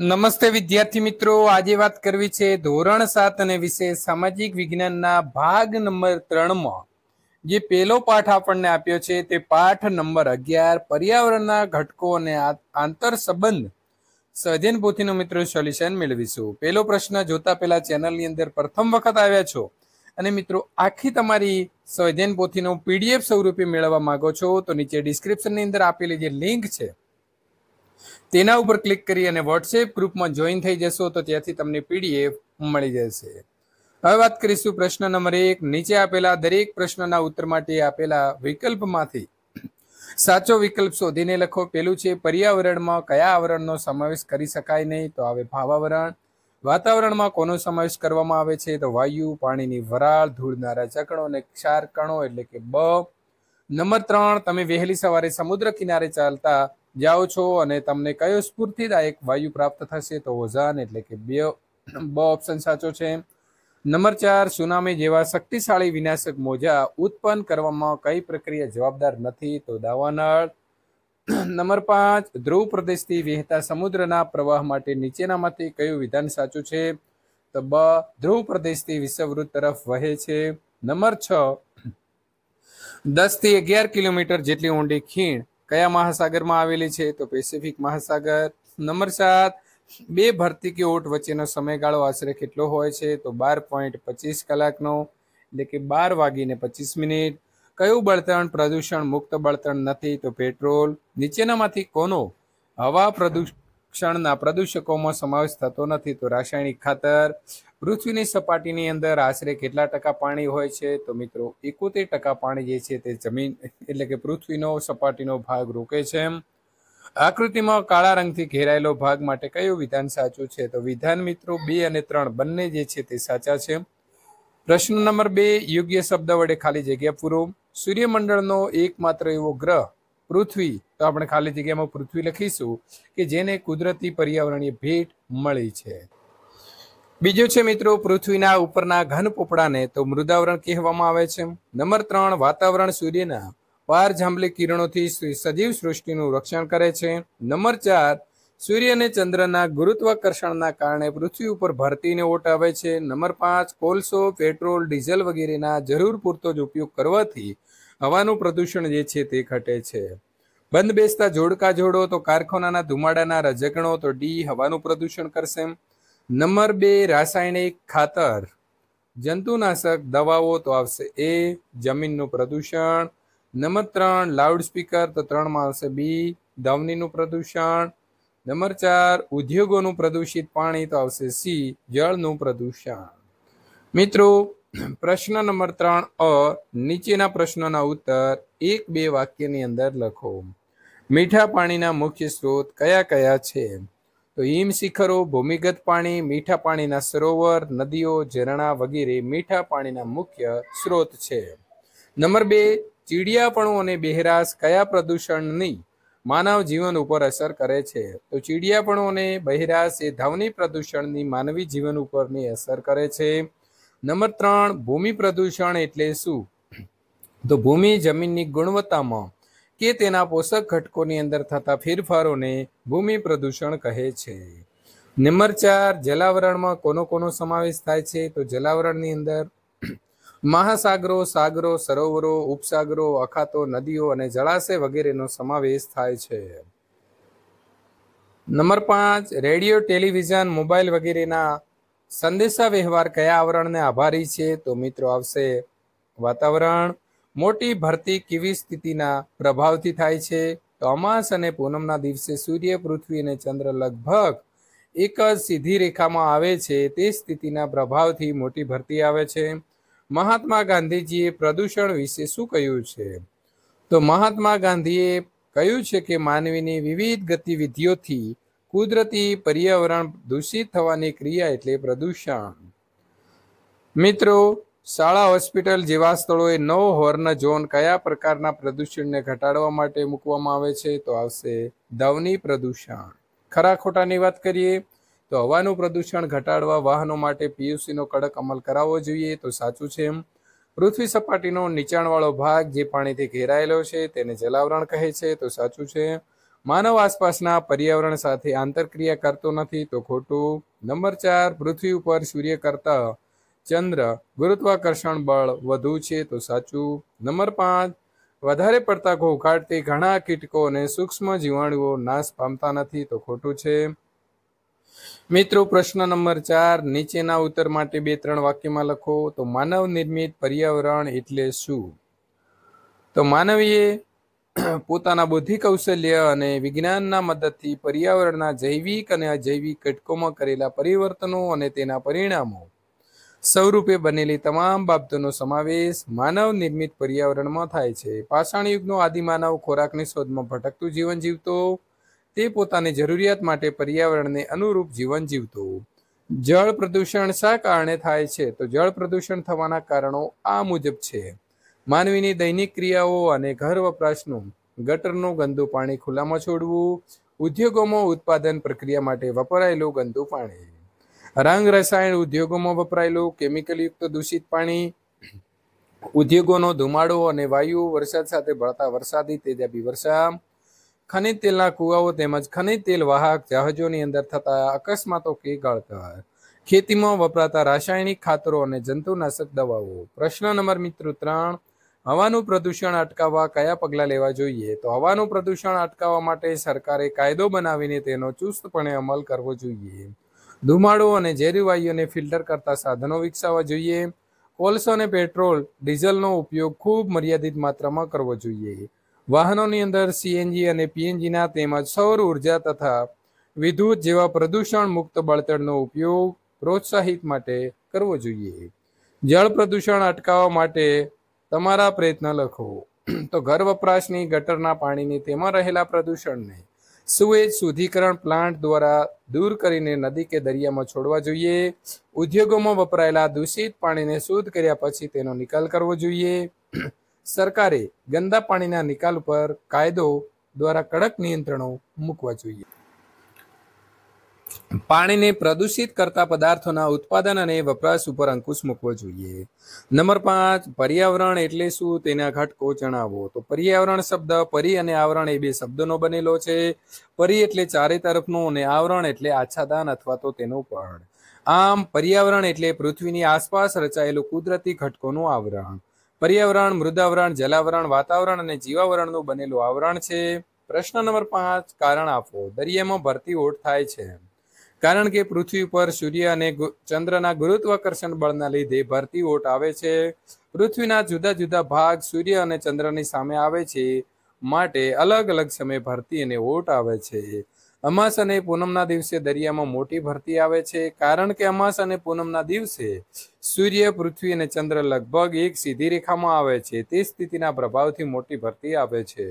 નમસ્તે વિદ્યાર્થી મિત્રો આજે વાત કરવી છે ધોરણ સાત અને વિશે સામાજિક વિજ્ઞાનના ભાગ નંબર ત્રણમાં જે પહેલો પાઠ આપણને આપ્યો છે તે પાઠ નંબર અગિયાર પર્યાવરણના ઘટકો અને આંતર સંબંધ સધ્યન પોથીનો મિત્રો સોલ્યુશન મેળવીશું પહેલો પ્રશ્ન જોતા પહેલા ચેનલની અંદર પ્રથમ વખત આવ્યા છો અને મિત્રો આખી તમારી સધ્યન પોથીનો પીડીએફ સ્વરૂપે મેળવવા માંગો છો તો નીચે ડિસ્ક્રિપ્શનની અંદર આપેલી જે લિંક છે તેના ઉપર ક્લિક કરી અને વોટ્સએપ ગ્રુપમાં જોઈન થઈ જશો તો ત્યાંથી તમને પીડીએફ મળી જશે હવે વાત કરીશું પ્રશ્ન નંબર એક નીચે આપેલા દરેક પ્રશ્નના ઉત્તર માટે આપેલા વિકલ્પમાંથી સાચો વિકલ્પ શોધીને લખો પેલું છે પર્યાવરણમાં કયા આવરણનો સમાવેશ કરી શકાય નહીં તો આવે ભાવાવરણ વાતાવરણમાં કોનો સમાવેશ કરવામાં આવે છે તો વાયુ પાણીની વરાળ ધૂળના રજકણો અને ક્ષાર કણો એટલે કે બ નંબર ત્રણ તમે વહેલી સવારે સમુદ્ર કિનારે ચાલતા જાઓ છો અને તમને કયો સ્ફૂર્તિદાયક વાયુ પ્રાપ્ત થશે તો ઓઝાન એટલે કે બે બ ઓપ્શન સાચો છે નંબર ચાર સુનામી જેવા શક્તિશાળી વિનાશક મોજા ઉત્પન્ન કરવામાં કઈ પ્રક્રિયા જવાબદાર નથી તો દાવાનળ નંબર પાંચ ધ્રુવ પ્રદેશથી વહેતા સમુદ્રના પ્રવાહ માટે નીચેનામાંથી કયું વિધાન સાચું છે તો બ ધ્રુવ પ્રદેશથી વિષવવૃત તરફ વહે છે નંબર છ દસથી અગિયાર કિલોમીટર જેટલી ઊંડી ખીણ કયા મહાસાગરમાં આવેલી છે તો પેસિફિક મહાસાગર નંબર સાત બે ભરતી કે ઓટ વચ્ચેનો સમયગાળો આશરે કેટલો હોય છે તો બાર પોઈન્ટ પચીસ કલાકનો એટલે કે બાર વાગીને પચીસ મિનિટ કયું બળતણ પ્રદૂષણ મુક્ત બળતણ નથી તો પેટ્રોલ નીચેનામાંથી કોનો હવા પ્રદૂષણ ક્ષણના પ્રદૂષકોમાં સમાવેશ થતો નથી તો રાસાયણિક ખાતર પૃથ્વીની સપાટીની અંદર આશરે કેટલા ટકા પાણી હોય છે તો મિત્રો એકોતેર ટકા પાણી જે છે તે જમીન એટલે કે પૃથ્વીનો સપાટીનો ભાગ રોકે છે આકૃતિમાં કાળા રંગથી ઘેરાયેલો ભાગ માટે કયું વિધાન સાચું છે તો વિધાન મિત્રો બે અને ત્રણ બંને જે છે તે સાચા છે પ્રશ્ન નંબર બે યોગ્ય શબ્દ વડે ખાલી જગ્યા પૂરો સૂર્યમંડળનો એકમાત્ર એવો ગ્રહ પૃથ્વી તો આપણે ખાલી જગ્યામાં પૃથ્વી લખીશું કે જેને કુદરતી પર્યાવરણીય ભેટ મળી છે બીજું છે મિત્રો પૃથ્વીના ઉપરના ઘન પોપડાને તો મૃદાવરણ કહેવામાં આવે છે નંબર ત્રણ વાતાવરણ સૂર્યના પાર જાંબલી કિરણોથી સજીવ સૃષ્ટિનું રક્ષણ કરે છે નંબર ચાર સૂર્ય અને ચંદ્રના ગુરુત્વાકર્ષણના કારણે પૃથ્વી ઉપર ભરતીને ઓટ આવે છે નંબર પાંચ કોલસો પેટ્રોલ ડીઝલ વગેરેના જરૂર પૂરતો જ ઉપયોગ કરવાથી હવાનું પ્રદૂષણ જે છે તે ઘટે છે બંધ બેસતા જોડકા જોડો તો કારખાનાના ધુમાડાના રજકણો તો ડી હવાનું પ્રદૂષણ કરશે નંબર બે રાસાયણિક ખાતર જંતુનાશક દવાઓ તો આવશે એ જમીનનું પ્રદૂષણ નંબર ત્રણ લાઉડસ્પીકર તો ત્રણમાં આવશે બી ધવનીનું પ્રદૂષણ નંબર ચાર ઉદ્યોગોનું પ્રદૂષિત પાણી તો આવશે સી જળનું પ્રદૂષણ મિત્રો પ્રશ્ન નંબર ત્રણ અ નીચેના પ્રશ્નોના ઉત્તર એક બે વાક્યની અંદર લખો મીઠા પાણીના મુખ્ય સ્ત્રોત કયા કયા છે તો હિમ શિખરો ભૂમિગત પાણી મીઠા પાણીના સરોવર નદીઓ ઝરણા વગેરે મીઠા પાણીના મુખ્ય સ્ત્રોત છે નંબર બે ચીડિયાપણું અને બહેરાશ કયા પ્રદૂષણની માનવ જીવન ઉપર અસર કરે છે તો ચીડિયાપણું અને બહેરાશ એ ધ્વનિ પ્રદૂષણની માનવી જીવન ઉપરની અસર કરે છે નંબર ત્રણ ભૂમિ પ્રદૂષણ એટલે શું તો ભૂમિ જમીનની ગુણવત્તામાં કે તેના પોષક ઘટકોની અંદર થતા ફેરફારોને ભૂમિ પ્રદૂષણ કહે છે નંબર ચાર જલાવરણમાં કોનો કોનો સમાવેશ થાય છે તો જલાવરણની અંદર મહાસાગરો સાગરો સરોવરો ઉપસાગરો અખાતો નદીઓ અને જળાશય વગેરેનો સમાવેશ થાય છે નંબર પાંચ રેડિયો ટેલિવિઝન મોબાઈલ વગેરેના સંદેશા વ્યવહાર કયા આવરણને આભારી છે તો મિત્રો આવશે વાતાવરણ મોટી ભરતી કેવી સ્થિતિના પ્રભાવથી થાય છે તો અમાસ અને પૂનમના દિવસે સૂર્ય પૃથ્વી અને ચંદ્ર લગભગ એક જ સીધી રેખામાં આવે છે તે સ્થિતિના પ્રભાવથી મોટી ભરતી આવે છે મહાત્મા ગાંધીજીએ પ્રદૂષણ વિશે શું કહ્યું છે તો મહાત્મા ગાંધીએ કહ્યું છે કે માનવીની વિવિધ ગતિવિધિઓથી કુદરતી પર્યાવરણ દૂષિત થવાની ક્રિયા એટલે પ્રદૂષણ મિત્રો શાળા હોસ્પિટલ જેવા સ્થળોએ નો હોર્ન ઝોન કયા પ્રકારના પ્રદૂષણને ઘટાડવા માટે મૂકવામાં આવે છે તો આવશે ધવની પ્રદૂષણ ખરા ખોટાની વાત કરીએ તો હવાનું પ્રદૂષણ ઘટાડવા વાહનો માટે પીયુસીનો કડક અમલ કરાવવો જોઈએ તો સાચું છે એમ પૃથ્વી સપાટીનો નીચાણવાળો ભાગ જે પાણીથી ઘેરાયેલો છે તેને જલાવરણ કહે છે તો સાચું છે માનવ આસપાસના પર્યાવરણ સાથે આંતરક્રિયા કરતો નથી તો ખોટું નંબર ચાર પૃથ્વી ઉપર સૂર્ય કરતા ચંદ્ર ગુરુત્વાકર્ષણ બળ વધુ છે તો સાચું નંબર પાંચ વધારે પડતા ઘોઘાટથી ઘણા કીટકો અને સૂક્ષ્મ જીવાણુઓ નાશ પામતા નથી તો ખોટું છે મિત્રો પ્રશ્ન નંબર ચાર નીચેના ઉત્તર માટે બે ત્રણ વાક્યમાં લખો તો માનવ નિર્મિત પર્યાવરણ એટલે શું તો માનવીએ પોતાના બુદ્ધિ કૌશલ્ય અને વિજ્ઞાનના મદદથી પર્યાવરણના જૈવિક અને અજૈવિક ઘટકોમાં કરેલા પરિવર્તનો અને તેના પરિણામો સ્વરૂપે બનેલી તમામ બાબતોનો સમાવેશ માનવ નિર્મિત પર્યાવરણમાં થાય છે પાષાણ યુગનો આદિમાનવ ખોરાકની શોધમાં ભટકતું જીવન જીવતો તે પોતાની જરૂરિયાત માટે પર્યાવરણને અનુરૂપ જીવન જીવતો જળ પ્રદૂષણ શા કારણે થાય છે તો જળ પ્રદૂષણ થવાના કારણો આ મુજબ છે માનવીની દૈનિક ક્રિયાઓ અને ઘર વપરાશનું ગટરનું ગંદુ પાણી ખુલ્લામાં છોડવું ઉદ્યોગોમાં ઉત્પાદન પ્રક્રિયા માટે વપરાયેલું ગંદુ પાણી રંગ રસાયણ ઉદ્યોગોમાં વપરાયેલું કેમિકલયુક્ત દૂષિત પાણી ઉદ્યોગોનો ધુમાડો અને વાયુ વરસાદ સાથે ભળતા વરસાદી તેજાબી વર્ષા ખનિજ તેલના કુવાઓ તેમજ ખનિજ તેલ વાહક જહાજોની અંદર થતા અકસ્માતો કે ગળતર ખેતીમાં વપરાતા રાસાયણિક ખાતરો અને જંતુનાશક દવાઓ પ્રશ્ન નંબર મિત્રો ત્રણ હવાનું પ્રદૂષણ અટકાવવા કયા પગલાં લેવા જોઈએ તો હવાનું પ્રદૂષણ અટકાવવા માટે સરકારે કાયદો બનાવીને તેનો ચુસ્તપણે અમલ કરવો જોઈએ ધુમાડો અને ઝેરી વાયુને ફિલ્ટર કરતા સાધનો વિકસાવવા જોઈએ કોલસો અને પેટ્રોલ ડીઝલનો ઉપયોગ ખૂબ મર્યાદિત માત્રામાં કરવો જોઈએ વાહનોની અંદર સીએનજી અને પીએનજીના તેમજ સૌર ઉર્જા તથા વિદ્યુત જેવા પ્રદૂષણ મુક્ત બળતણનો ઉપયોગ પ્રોત્સાહિત માટે કરવો જોઈએ જળ પ્રદૂષણ અટકાવવા માટે તમારા પ્રયત્ન લખો તો ઘર વપરાશની ગટરના પાણીની તેમાં રહેલા પ્રદૂષણને સુએજ શુદ્ધિકરણ પ્લાન્ટ દ્વારા દૂર કરીને નદી કે દરિયામાં છોડવા જોઈએ ઉદ્યોગોમાં વપરાયેલા દૂષિત પાણીને શુદ્ધ કર્યા પછી તેનો નિકાલ કરવો જોઈએ સરકારે ગંદા પાણીના નિકાલ પર કાયદો દ્વારા કડક નિયંત્રણો મૂકવા જોઈએ પાણીને પ્રદૂષિત કરતા પદાર્થોના ઉત્પાદન અને વપરાશ ઉપર અંકુશ મૂકવો જોઈએ નંબર પાંચ પર્યાવરણ એટલે શું તેના ઘટકો જણાવો તો પર્યાવરણ શબ્દ પરી અને આવરણ એ બે શબ્દનો બનેલો છે પરી એટલે ચારે તરફનું અને આવરણ એટલે આચ્છાદાન અથવા તો તેનો પડ આમ પર્યાવરણ એટલે પૃથ્વીની આસપાસ રચાયેલું કુદરતી ઘટકોનું આવરણ પર્યાવરણ મૃદાવરણ જલાવરણ વાતાવરણ અને જીવાવરણનું બનેલું આવરણ છે પ્રશ્ન નંબર પાંચ કારણ આપો દરિયામાં ભરતી ઓઠ થાય છે કારણ કે પૃથ્વી પર સૂર્ય અને ચંદ્રના ગુરુત્વાકર્ષણ બળના લીધે ભરતી ઓટ આવે છે પૃથ્વીના જુદા જુદા ભાગ સૂર્ય અને ચંદ્રની સામે આવે છે માટે અલગ અલગ સમયે ભરતી અને ઓટ આવે છે અમાસ અને પૂનમના દિવસે દરિયામાં મોટી ભરતી આવે છે કારણ કે અમાસ અને પૂનમના દિવસે સૂર્ય પૃથ્વી અને ચંદ્ર લગભગ એક સીધી રેખામાં આવે છે તે સ્થિતિના પ્રભાવથી મોટી ભરતી આવે છે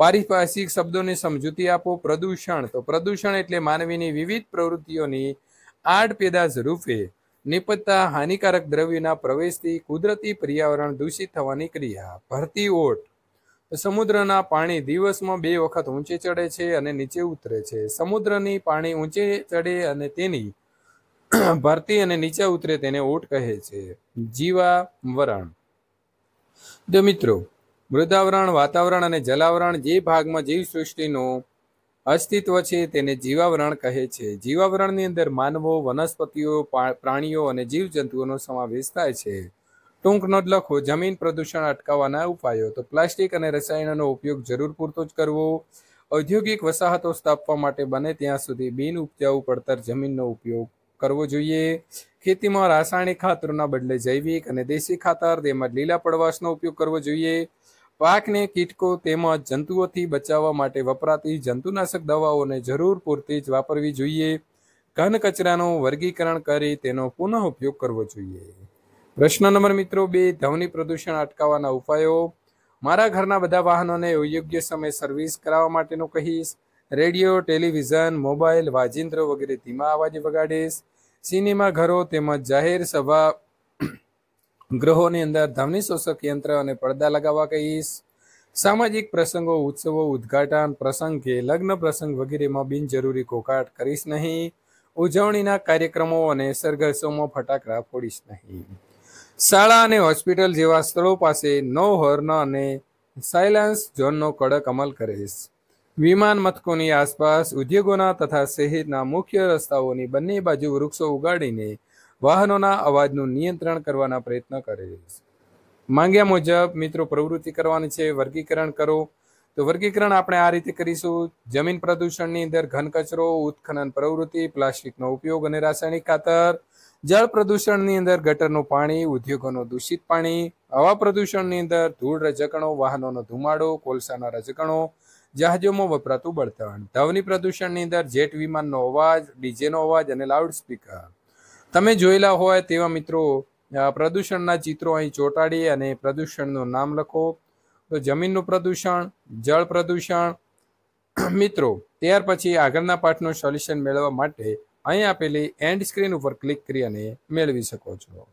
પારિભાષિક શબ્દોની સમજૂતી આપો પ્રદૂષણ તો પ્રદૂષણ એટલે માનવીની વિવિધ પ્રવૃત્તિઓની આડ પેદાશ રૂપે નિપજતા હાનિકારક દ્રવ્યના પ્રવેશથી કુદરતી પર્યાવરણ દૂષિત થવાની ક્રિયા ભરતી ઓટ સમુદ્રના પાણી દિવસમાં બે વખત ઊંચે ચડે છે અને નીચે ઉતરે છે સમુદ્રની પાણી ઊંચે ચડે અને તેની ભરતી અને નીચે ઉતરે તેને ઓટ કહે છે જીવાવરણ તો મિત્રો મૃદાવરણ વાતાવરણ અને જલાવરણ જે ભાગમાં જીવસૃષ્ટિનું અસ્તિત્વ છે તેને જીવાવરણ કહે છે જીવાવરણની અંદર માનવો વનસ્પતિઓ પ્રાણીઓ અને જીવજંતુઓનો સમાવેશ થાય છે ટૂંકનો જ લખો જમીન પ્રદૂષણ અટકાવવાના ઉપાયો તો પ્લાસ્ટિક અને રસાયણોનો ઉપયોગ જરૂર પૂરતો જ કરવો ઔદ્યોગિક વસાહતો સ્થાપવા માટે બને ત્યાં સુધી બિન ઉપજાઉ પડતર જમીનનો ઉપયોગ કરવો જોઈએ ખેતીમાં રાસાયણિક ખાતરોના બદલે જૈવિક અને દેશી ખાતર તેમજ લીલા પડવાશનો ઉપયોગ કરવો જોઈએ પાકને કીટકો તેમજ જંતુઓથી બચાવવા માટે વપરાતી જંતુનાશક દવાઓને જરૂર પૂરતી જ વાપરવી જોઈએ ઘન કચરાનું વર્ગીકરણ કરી તેનો પુનઃ ઉપયોગ કરવો જોઈએ પ્રશ્ન નંબર મિત્રો બે ધ્વનિ પ્રદૂષણ અટકાવવાના ઉપાયો મારા ઘરના બધા વાહનોને યોગ્ય સમયે સર્વિસ કરાવવા માટેનું કહીશ રેડિયો ટેલિવિઝન મોબાઈલ વાજિંત્રો વગેરે ધીમા અવાજે વગાડીશ સિનેમા ઘરો તેમજ જાહેર સભા ગ્રહોની અંદર ધમની શોષક યંત્ર અને પડદા લગાવવા કહીશ સામાજિક પ્રસંગો ઉત્સવો ઉદ્ઘાટન પ્રસંગ કે લગ્ન પ્રસંગ વગેરેમાં બિનજરૂરી કોકાટ કરીશ નહીં ઉજવણીના કાર્યક્રમો અને સરઘસોમાં ફટાકડા ફોડીશ નહીં શાળા અને હોસ્પિટલ જેવા સ્થળો પાસે નો હોર્ન અને સાયલન્સ ઝોનનો કડક અમલ કરીશ વિમાન મથકોની આસપાસ ઉદ્યોગોના તથા શહેરના મુખ્ય રસ્તાઓની બંને બાજુ વૃક્ષો ઉગાડીને વાહનોના અવાજનું નિયંત્રણ કરવાના પ્રયત્ન કરે છે માંગ્યા મુજબ મિત્રો પ્રવૃત્તિ કરવાની છે વર્ગીકરણ કરો તો વર્ગીકરણ આપણે આ રીતે કરીશું જમીન પ્રદૂષણની અંદર ઘન કચરો ઉત્ખનન પ્રવૃત્તિ પ્લાસ્ટિકનો ઉપયોગ અને રાસાયણિક ખાતર જળ પ્રદૂષણની અંદર ગટરનું પાણી ઉદ્યોગોનું દૂષિત પાણી હવા પ્રદૂષણની અંદર ધૂળ રજકણો વાહનોનો ધુમાડો કોલસાના રજકણો જહાજોમાં વપરાતું બળતણ ધ્વનિ પ્રદૂષણની અંદર જેટ વિમાનનો અવાજ ડીજેનો અવાજ અને લાઉડસ્પીકર તમે જોયેલા હોય તેવા મિત્રો પ્રદૂષણના ચિત્રો અહીં ચોંટાડી અને પ્રદૂષણનું નામ લખો તો જમીનનું પ્રદૂષણ જળ પ્રદૂષણ મિત્રો ત્યાર પછી આગળના પાઠનું સોલ્યુશન મેળવવા માટે અહીં આપેલી એન્ડ સ્ક્રીન ઉપર ક્લિક કરી અને મેળવી શકો છો